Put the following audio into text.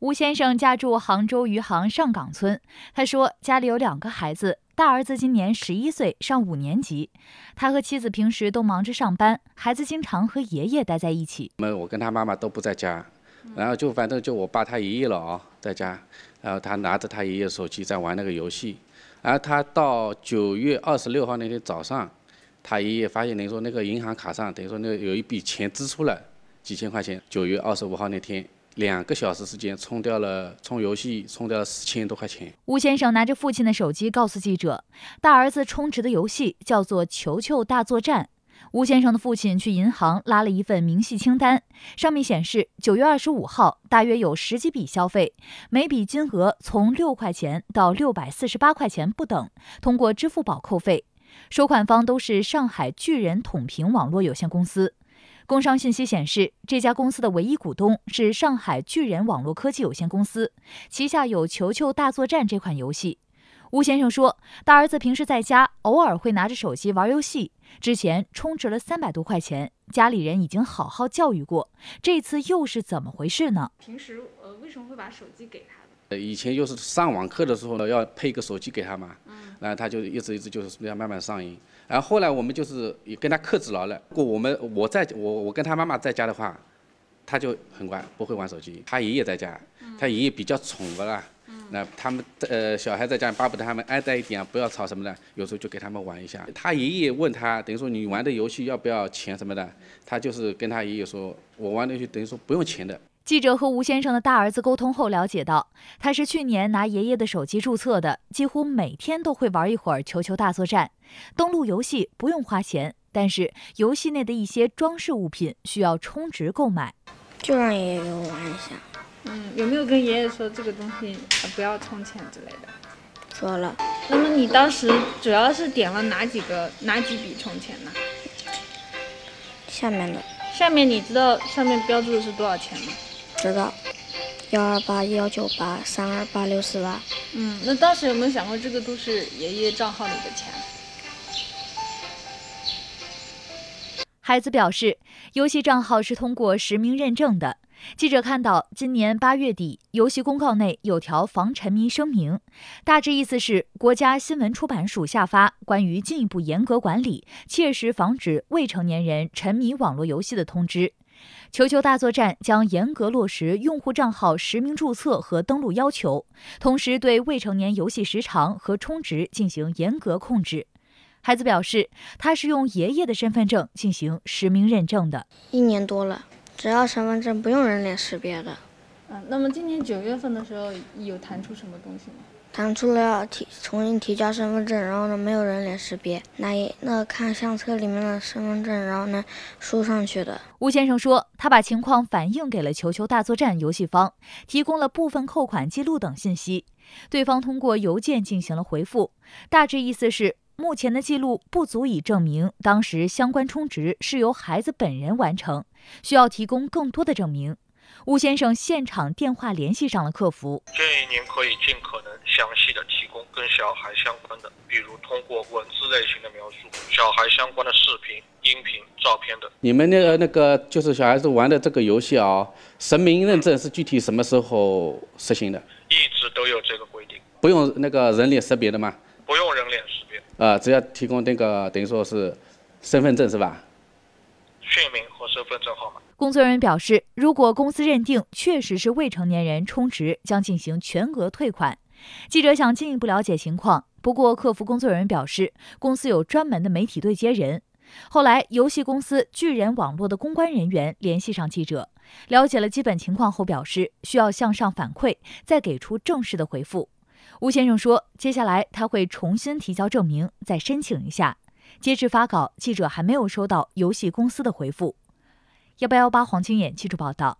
吴先生家住杭州余杭上港村。他说，家里有两个孩子，大儿子今年十一岁，上五年级。他和妻子平时都忙着上班，孩子经常和爷爷待在一起。我跟他妈妈都不在家，然后就反正就我爸他爷爷了啊，在家。然后他拿着他爷爷手机在玩那个游戏。然后他到九月二十六号那天早上，他爷爷发现，等于说那个银行卡上等于说那有一笔钱支出了几千块钱。九月二十五号那天。两个小时时间，充掉了充游戏，充掉了四千多块钱。吴先生拿着父亲的手机告诉记者：“大儿子充值的游戏叫做《球球大作战》。”吴先生的父亲去银行拉了一份明细清单，上面显示九月二十五号大约有十几笔消费，每笔金额从六块钱到六百四十八块钱不等，通过支付宝扣费，收款方都是上海巨人统平网络有限公司。工商信息显示，这家公司的唯一股东是上海巨人网络科技有限公司，旗下有《球球大作战》这款游戏。吴先生说：“大儿子平时在家偶尔会拿着手机玩游戏，之前充值了三百多块钱，家里人已经好好教育过，这次又是怎么回事呢？平时呃为什么会把手机给他？呃以前就是上网课的时候呢，要配一个手机给他嘛，然后他就一直一直就是这慢慢慢上瘾。然后后来我们就是也跟他克制牢了。如果我们我在我我跟他妈妈在家的话，他就很乖，不会玩手机。他爷爷在家，他爷爷比较宠我啦。那他们呃，小孩在家里巴不得他们挨在一点，不要吵什么的。有时候就给他们玩一下。他爷爷问他，等于说你玩的游戏要不要钱什么的，他就是跟他爷爷说，我玩的游戏等于说不用钱的。记者和吴先生的大儿子沟通后了解到，他是去年拿爷爷的手机注册的，几乎每天都会玩一会儿《球球大作战》，登录游戏不用花钱，但是游戏内的一些装饰物品需要充值购买。就让爷爷给我玩一下。嗯，有没有跟爷爷说这个东西不要充钱之类的？说了。那么你当时主要是点了哪几个、哪几笔充钱呢？下面的。下面你知道上面标注的是多少钱吗？知道。幺二八幺九八三二八六四八。嗯，那当时有没有想过这个都是爷爷账号里的钱？孩子表示，游戏账号是通过实名认证的。记者看到，今年八月底，游戏公告内有条防沉迷声明，大致意思是：国家新闻出版署下发《关于进一步严格管理，切实防止未成年人沉迷网络游戏的通知》，《球球大作战》将严格落实用户账号实名注册和登录要求，同时对未成年游戏时长和充值进行严格控制。孩子表示，他是用爷爷的身份证进行实名认证的，一年多了。只要身份证不用人脸识别的。嗯，那么今年九月份的时候有弹出什么东西吗？弹出了要提重新提交身份证，然后呢没有人脸识别，那那看相册里面的身份证，然后呢输上去的。吴先生说，他把情况反映给了《球球大作战》游戏方，提供了部分扣款记录等信息，对方通过邮件进行了回复，大致意思是。目前的记录不足以证明当时相关充值是由孩子本人完成，需要提供更多的证明。吴先生现场电话联系上了客服，建议您可以尽可能详细的提供跟小孩相关的，比如通过文字类型的描述、小孩相关的视频、音频、照片的。你们那个那个就是小孩子玩的这个游戏啊，实名认证是具体什么时候实行的？一直都有这个规定，不用那个人脸识别的吗？呃，只要提供那个等于说是身份证是吧？姓名和身份证号码。工作人员表示，如果公司认定确实是未成年人充值，将进行全额退款。记者想进一步了解情况，不过客服工作人员表示，公司有专门的媒体对接人。后来，游戏公司巨人网络的公关人员联系上记者，了解了基本情况后表示，需要向上反馈，再给出正式的回复。吴先生说：“接下来他会重新提交证明，再申请一下。”截至发稿，记者还没有收到游戏公司的回复。幺八幺八，黄金眼记者报道。